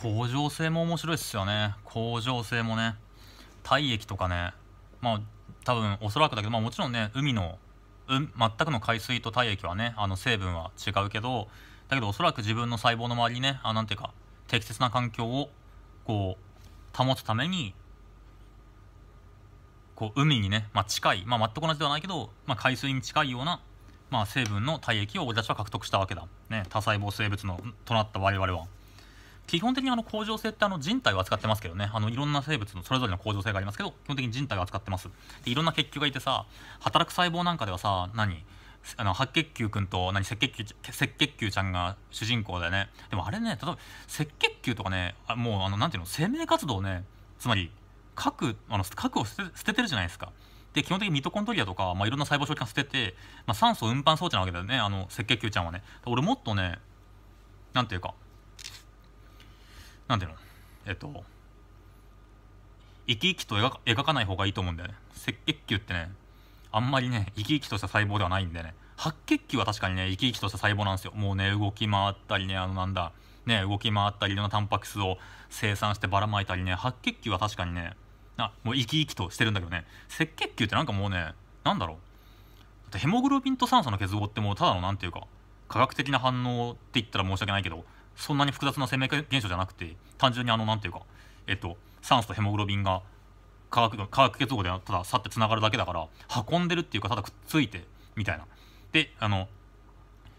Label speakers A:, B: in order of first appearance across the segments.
A: 工場性も面白いっすよね工場性もね体液とかねまあ多分おそらくだけど、まあ、もちろんね海の、うん、全くの海水と体液はねあの成分は違うけどだけどおそらく自分の細胞の周りにねあなんていうか適切な環境をこう保つためにこう海にね、まあ、近い、まあ、全く同じではないけど、まあ、海水に近いような、まあ、成分の体液を俺たちは獲得したわけだ、ね、多細胞生物のとなった我々は。基本的にあの恒常性ってあの人体を扱ってますけどねあのいろんな生物のそれぞれの恒常性がありますけど基本的に人体を扱ってますでいろんな血球がいてさ働く細胞なんかではさ何あの白血球くんと何赤血球赤血球ちゃんが主人公だよねでもあれね例えば赤血球とかねあもうあのなんていうの生命活動ねつまり核あの核を捨て捨ててるじゃないですかで基本的にミトコントリアとか、まあ、いろんな細胞小器官捨てて、まあ、酸素運搬装置なわけだよねあの赤血球ちゃんはね俺もっとねなんていうかなんていうのえっと生き生きと描かない方がいいと思うんだよね赤血球ってねあんまりね生き生きとした細胞ではないんでね白血球は確かにね生き生きとした細胞なんですよもうね動き回ったりねあのなんだね動き回ったりいろんなタンパク質を生産してばらまいたりね白血球は確かにねあもう生き生きとしてるんだけどね赤血球ってなんかもうねなんだろうだってヘモグロビンと酸素の結合ってもうただの何ていうか科学的な反応って言ったら申し訳ないけどそんなに複雑な生命現象じゃなくて単純にあの何ていうかえっと酸素とヘモグロビンが化学化学結合でただ去ってつながるだけだから運んでるっていうかただくっついてみたいな。であの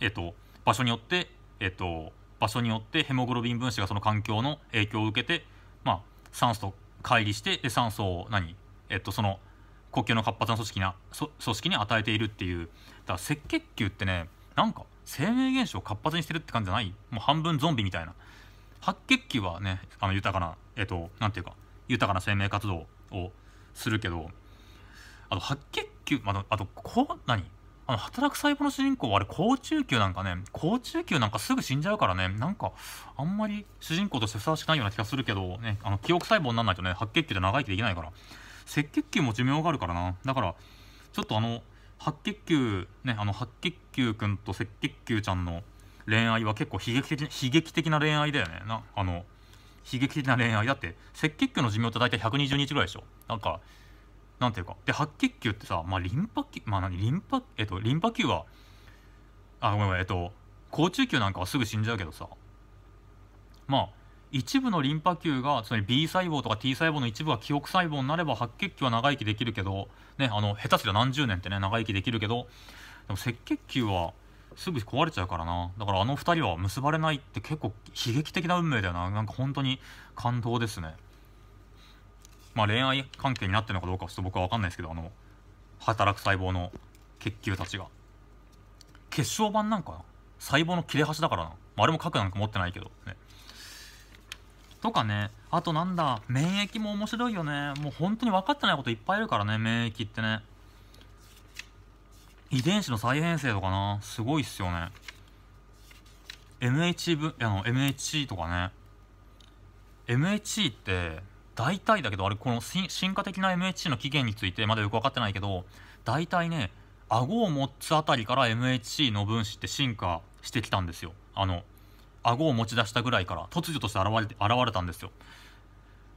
A: えっと場所によってえっと場所によってヘモグロビン分子がその環境の影響を受けて、まあ、酸素と乖離してで酸素を何、えっと、その呼吸の活発な組織な組織に与えているっていうだから赤血球ってねなんか生命現象を活発にしてるって感じじゃないもう半分ゾンビみたいな白血球はねあの豊かなえっと何ていうか豊かな生命活動をするけどあと白血球あとあとこう何あの働く細胞の主人公はあれ好中球なんかね好中球なんかすぐ死んじゃうからねなんかあんまり主人公としてふさわしくないような気がするけどねあの記憶細胞にならないとね白血球って長生きできないから赤血球も寿命があるからなだからちょっとあの白血球ねあの白血球くんと赤血球ちゃんの恋愛は結構悲劇的悲劇的な恋愛だよねなあの悲劇的な恋愛だって赤血球の寿命って大体120日ぐらいでしょなんかなんていうかで白血球ってさまあリンパ球まあ何リンパえっとリンパ球はあごめんごめんえっと甲虫球なんかはすぐ死んじゃうけどさまあ一部のリンパ球がつまり B 細胞とか T 細胞の一部が記憶細胞になれば白血球は長生きできるけど、ね、あの下手すりゃ何十年ってね長生きできるけどでも赤血球はすぐ壊れちゃうからなだからあの2人は結ばれないって結構悲劇的な運命だよななんか本当に感動ですねまあ恋愛関係になってるのかどうかはちょっと僕は分かんないですけどあの働く細胞の血球たちが血小板なんかな細胞の切れ端だからな、まあ、あれも核なんか持ってないけどねとかね、あとなんだ、免疫も面白いよね。もう本当に分かってないこといっぱいいるからね、免疫ってね。遺伝子の再編成とかな、すごいっすよね。MHC あの、MHC とかね。MHC って、大体だけど、あれ、この進化的な MHC の起源についてまだよく分かってないけど、大体ね、顎を持つあたりから MHC の分子って進化してきたんですよ。あの、顎を持ち出したぐらいから突如として現れて現れたんですよ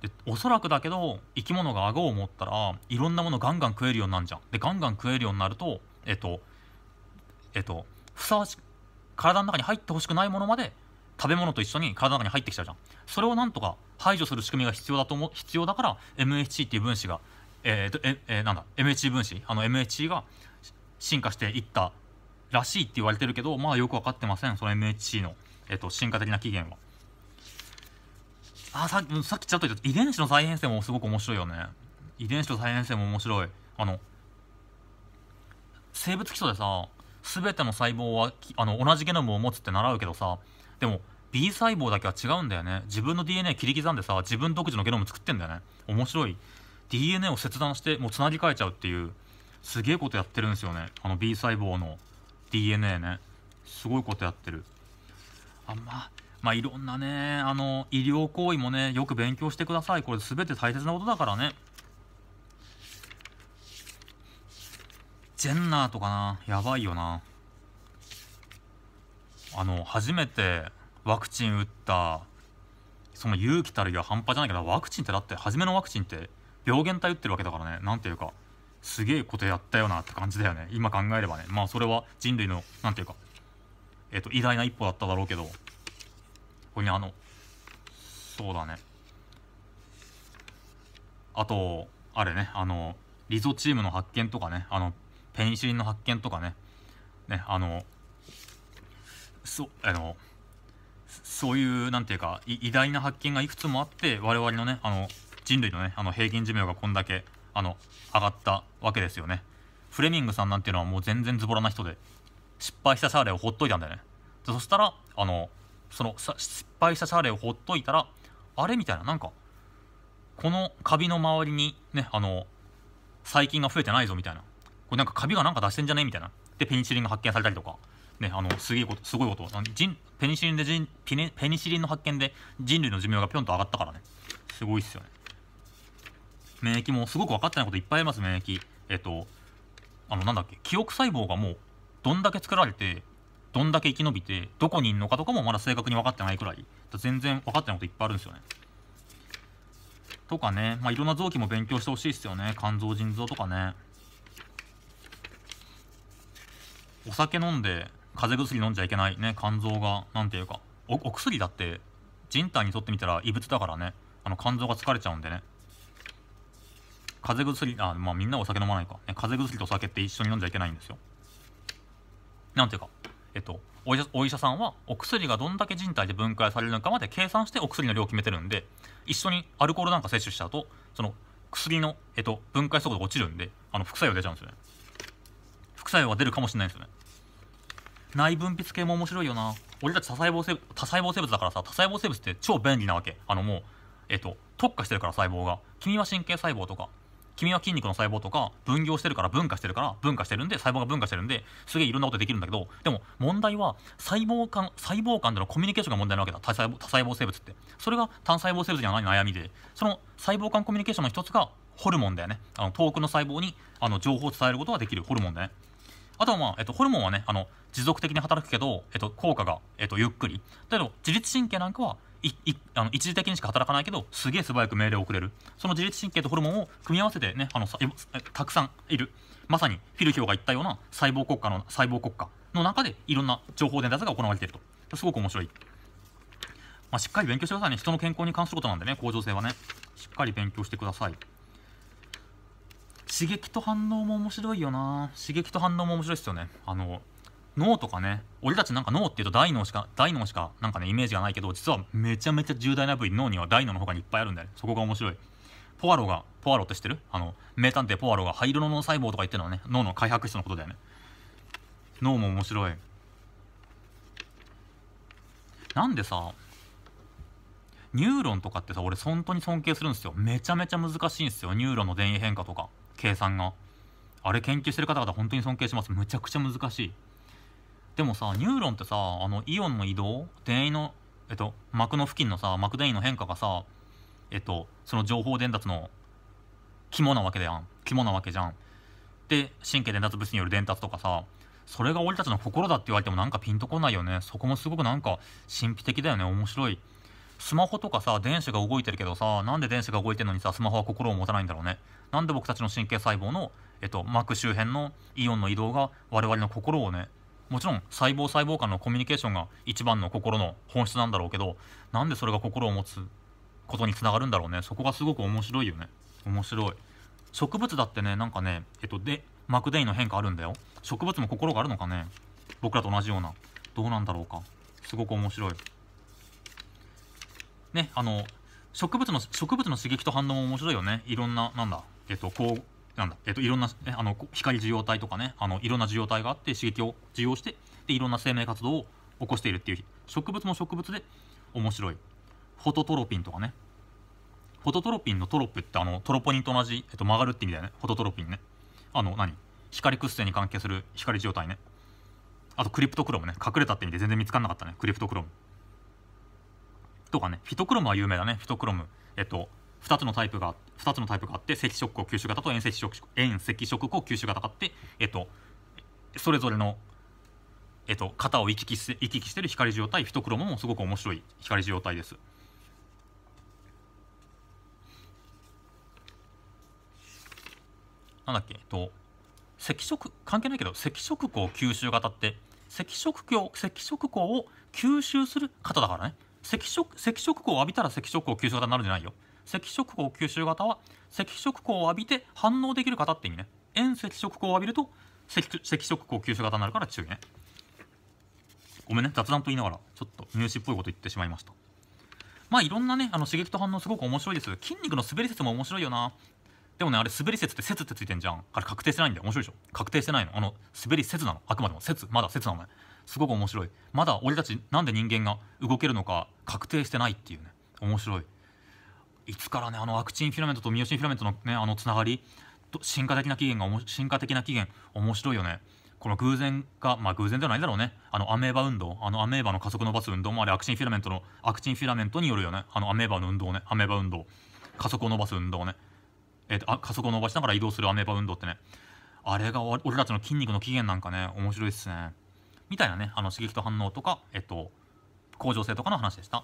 A: でおそらくだけど生き物が顎を持ったらいろんなものガンガン食えるようになるじゃんでガンガン食えるようになるとえっとえっとふさわし体の中に入ってほしくないものまで食べ物と一緒に体の中に入ってきちゃうじゃんそれをなんとか排除する仕組みが必要だと思必要だから MHC っていう分子がえー、ええー、なんだ MHC 分子あの MHC が進化していったらしいって言われてるけどまあよく分かってませんその MHC のえっと、進化的な起源は。あ、さっき、さっきちょっと言った遺伝子の再編成もすごく面白いよね。遺伝子の再編成も面白い。あの、生物基礎でさ、全ての細胞はあの同じゲノムを持つって習うけどさ、でも B 細胞だけは違うんだよね。自分の DNA 切り刻んでさ、自分独自のゲノム作ってんだよね。面白い。DNA を切断してもうつなぎ替えちゃうっていう、すげえことやってるんですよね。あの B 細胞の DNA ね。すごいことやってる。あんままあ、いろんなね、あの、医療行為もね、よく勉強してください。これ全て大切なことだからね。ジェンナーとかな、やばいよな。あの、初めてワクチン打った、その勇気たるや半端じゃないけど、ワクチンってだって、初めのワクチンって、病原体打ってるわけだからね、なんていうか、すげえことやったよなって感じだよね。今考えればね。まあ、それは人類の、なんていうか、えっ、と、偉大な一歩だっただろうけど、ここにあの、そうだね。あと、あれね、あの、リゾチームの発見とかね、あの、ペンシリンの発見とかね、ね、あの、そ、あの、そういう、なんていうか、偉大な発見がいくつもあって、我々のね、あの、人類のね、あの、平均寿命がこんだけ、あの、上がったわけですよね。フレミングさんなんていうのはもう全然ズボラな人で、失敗したシャーレをほっといたんだよねでそしたらあのその失敗したシャーレをほっといたらあれみたいななんかこのカビの周りにねあの細菌が増えてないぞみたいなこれなんかカビがなんか出してんじゃねみたいなでペニシリンが発見されたりとかねあのすげえことすごいこと人ペニシリンで人ピネペニシリンの発見で人類の寿命がぴょんと上がったからねすごいっすよね免疫もすごく分かってないこといっぱいあります免疫えっとあのなんだっけ記憶細胞がもうどんだけ作られてどんだけ生き延びてどこにいるのかとかもまだ正確に分かってないくらい全然分かってないこといっぱいあるんですよね。とかね、まあ、いろんな臓器も勉強してほしいですよね肝臓腎臓とかね。お酒飲んで風邪薬飲んじゃいけないね肝臓が何ていうかおお薬だって人体にとってみたら異物だからねあの肝臓が疲れちゃうんでね風邪薬あまあみんなお酒飲まないか、ね、風邪薬とお酒って一緒に飲んじゃいけないんですよなんていうか、えっと、お医お医者さんはお薬がどんだけ人体で分解されるのかまで計算してお薬の量を決めてるんで一緒にアルコールなんか摂取しちゃうとその薬の、えっと、分解速度が落ちるんであの副作用出ちゃうんですよね副作用が出るかもしれないんですよね内分泌系も面白いよな俺たち多細胞生多細胞生物だからさ多細胞生物って超便利なわけあのもうえっと特化してるから細胞が君は神経細胞とか君は筋肉の細胞とか分業してるから分化してるから分化してるんで細胞が分化してるんですげえいろんなことできるんだけどでも問題は細胞間細胞間でのコミュニケーションが問題なわけだ多細胞生物ってそれが単細胞生物にはない悩みでその細胞間コミュニケーションの一つがホルモンだよねあの遠くの細胞にあの情報を伝えることができるホルモンだねあとはまあ、えっと、ホルモンはねあの持続的に働くけど、えっと、効果が、えっと、ゆっくり例えば自律神経なんかはあの一時的にしか働かないけどすげえ素早く命令を送れるその自律神経とホルモンを組み合わせてねあのたくさんいるまさにフィルヒョウが言ったような細胞国家の細胞国家の中でいろんな情報伝達が行われているとすごく面白い、まあ、しっかり勉強してくださいね人の健康に関することなんでね甲状腺はねしっかり勉強してください刺激と反応も面白いよな刺激と反応も面白いですよねあの脳とかね俺たちなんか脳っていうと大脳しか大脳しかなんかねイメージがないけど実はめちゃめちゃ重大な部位脳には大脳のかにいっぱいあるんだよねそこが面白いポアロがポアロって知ってるあの名探偵ポアロが灰色の脳細胞とか言ってるのはね脳の開発室のことだよね脳も面白いなんでさニューロンとかってさ俺本当に尊敬するんですよめちゃめちゃ難しいんですよニューロンの電位変化とか計算があれ研究してる方々本当に尊敬しますむちゃくちゃ難しいでもさニューロンってさあのイオンの移動電位の、えっと、膜の付近のさ膜電位の変化がさえっとその情報伝達の肝なわけだやん肝なわけじゃん。で神経伝達物による伝達とかさそれが俺たちの心だって言われてもなんかピンとこないよねそこもすごくなんか神秘的だよね面白いスマホとかさ電子が動いてるけどさなんで電子が動いてるのにさスマホは心を持たないんだろうねなんで僕たちの神経細胞の、えっと、膜周辺のイオンの移動が我々の心をねもちろん細胞細胞間のコミュニケーションが一番の心の本質なんだろうけどなんでそれが心を持つことにつながるんだろうねそこがすごく面白いよね面白い植物だってねなんかねえっとでマデインの変化あるんだよ植物も心があるのかね僕らと同じようなどうなんだろうかすごく面白いねあの植物の植物の刺激と反応も面白いよねいろんななんだえっとこうなんだ、えっと、いろんな、ね、あの光受容体とかねあのいろんな受容体があって刺激を受容してでいろんな生命活動を起こしているっていう植物も植物で面白いフォトトロピンとかねフォトトロピンのトロップってあのトロポニンと同じ、えっと、曲がるって意味だよねフォトトロピンねあの何光屈性に関係する光受容体ねあとクリプトクロムね隠れたって意味で全然見つからなかったねクリプトクロムとかねフィトクロムは有名だねフィトクロムえっと2つのタイプが二つのタイプがあって赤色光吸収型と遠赤色遠赤色光吸収型があって、えっと、それぞれの、えっと、型を行き来して行き来してる光受容体フトクロモもすごく面白い光受容体です。なんだっけ、えっと、赤色関係ないけど赤色光吸収型って赤色光赤色光を吸収する型だからね赤色赤色光を浴びたら赤色光吸収型になるんじゃないよ赤色光吸収型は赤色光を浴びて反応できる方って意味ね遠赤色光を浴びると赤赤色光吸収型になるから注意ねごめんね雑談と言いながらちょっと入試っぽいこと言ってしまいましたまあいろんなねあの刺激と反応すごく面白いです筋肉の滑り説も面白いよなでもねあれ滑り説って説ってついてんじゃんあれ確定してないんだよ面白いでしょ確定してないのあの滑り説なのあくまでも説まだ説なのねすごく面白いまだ俺たちなんで人間が動けるのか確定してないっていうね面白いいつからねあのアクチンフィラメントとミオシンフィラメントのねあのつながり進化的な起源が進化的な起源面白いよねこの偶然がまあ偶然ではないだろうねあのアメーバ運動あのアメーバの加速伸ばす運動もあれアクチンフィラメントのアクチンフィラメントによるよねあのアメーバの運動ねアメーバ運動加速を伸ばす運動ねえーと、あ加速を伸ばしながら移動するアメーバ運動ってねあれが俺たちの筋肉の起源なんかね面白いっすねみたいなねあの刺激と反応とかえっ、ー、と恒常性とかの話でした。